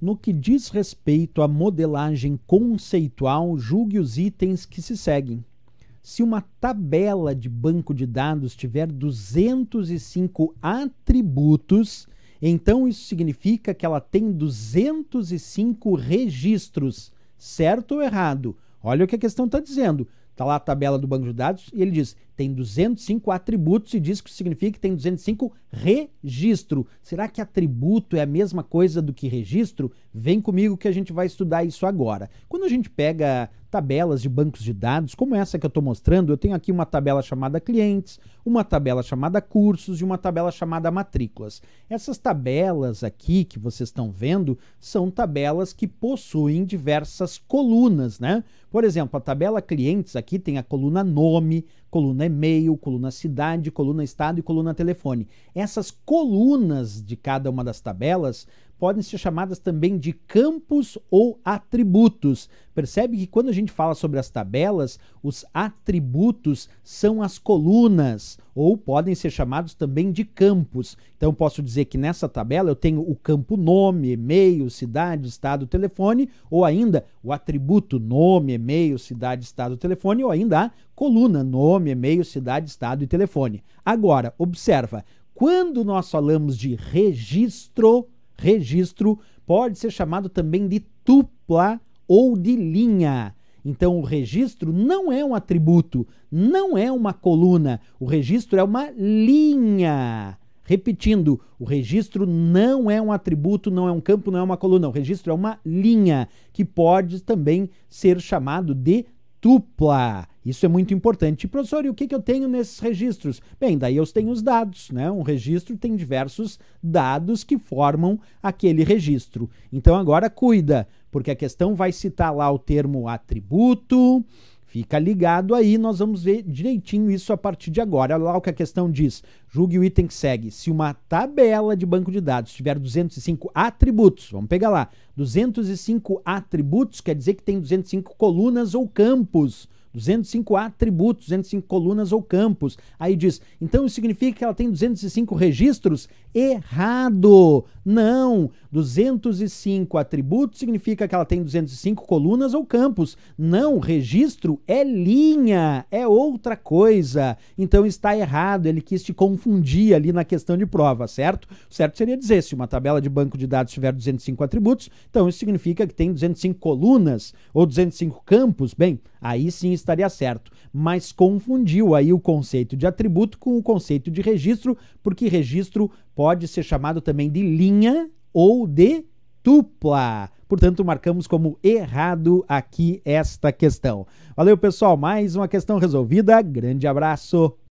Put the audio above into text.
No que diz respeito à modelagem conceitual, julgue os itens que se seguem. Se uma tabela de banco de dados tiver 205 atributos, então isso significa que ela tem 205 registros, certo ou errado? Olha o que a questão está dizendo. Está lá a tabela do banco de dados e ele diz: tem 205 atributos e diz que significa que tem 205 registro. Será que atributo é a mesma coisa do que registro? Vem comigo que a gente vai estudar isso agora. Quando a gente pega tabelas de bancos de dados, como essa que eu estou mostrando, eu tenho aqui uma tabela chamada clientes, uma tabela chamada cursos e uma tabela chamada matrículas. Essas tabelas aqui que vocês estão vendo são tabelas que possuem diversas colunas, né? Por exemplo, a tabela clientes aqui tem a coluna nome, coluna e-mail, coluna cidade, coluna estado e coluna telefone. Essas colunas de cada uma das tabelas podem ser chamadas também de campos ou atributos. Percebe que quando a gente fala sobre as tabelas, os atributos são as colunas, ou podem ser chamados também de campos. Então posso dizer que nessa tabela eu tenho o campo nome, e-mail, cidade, estado, telefone, ou ainda o atributo nome, e-mail, cidade, estado, telefone, ou ainda a coluna nome nome, e-mail, cidade, estado e telefone. Agora, observa, quando nós falamos de registro, registro pode ser chamado também de tupla ou de linha. Então, o registro não é um atributo, não é uma coluna. O registro é uma linha. Repetindo, o registro não é um atributo, não é um campo, não é uma coluna. O registro é uma linha que pode também ser chamado de dupla. Isso é muito importante. Professor, e o que, que eu tenho nesses registros? Bem, daí eu tenho os dados, né? Um registro tem diversos dados que formam aquele registro. Então agora cuida, porque a questão vai citar lá o termo atributo, Fica ligado aí, nós vamos ver direitinho isso a partir de agora. Olha lá o que a questão diz. Julgue o item que segue. Se uma tabela de banco de dados tiver 205 atributos, vamos pegar lá, 205 atributos quer dizer que tem 205 colunas ou campos 205 atributos, 205 colunas ou campos. Aí diz, então isso significa que ela tem 205 registros? Errado! Não! 205 atributos significa que ela tem 205 colunas ou campos. Não, registro é linha, é outra coisa. Então está errado, ele quis te confundir ali na questão de prova, certo? O certo seria dizer, se uma tabela de banco de dados tiver 205 atributos, então isso significa que tem 205 colunas ou 205 campos. Bem, aí sim estaria certo, mas confundiu aí o conceito de atributo com o conceito de registro, porque registro pode ser chamado também de linha ou de tupla. Portanto, marcamos como errado aqui esta questão. Valeu, pessoal. Mais uma questão resolvida. Grande abraço.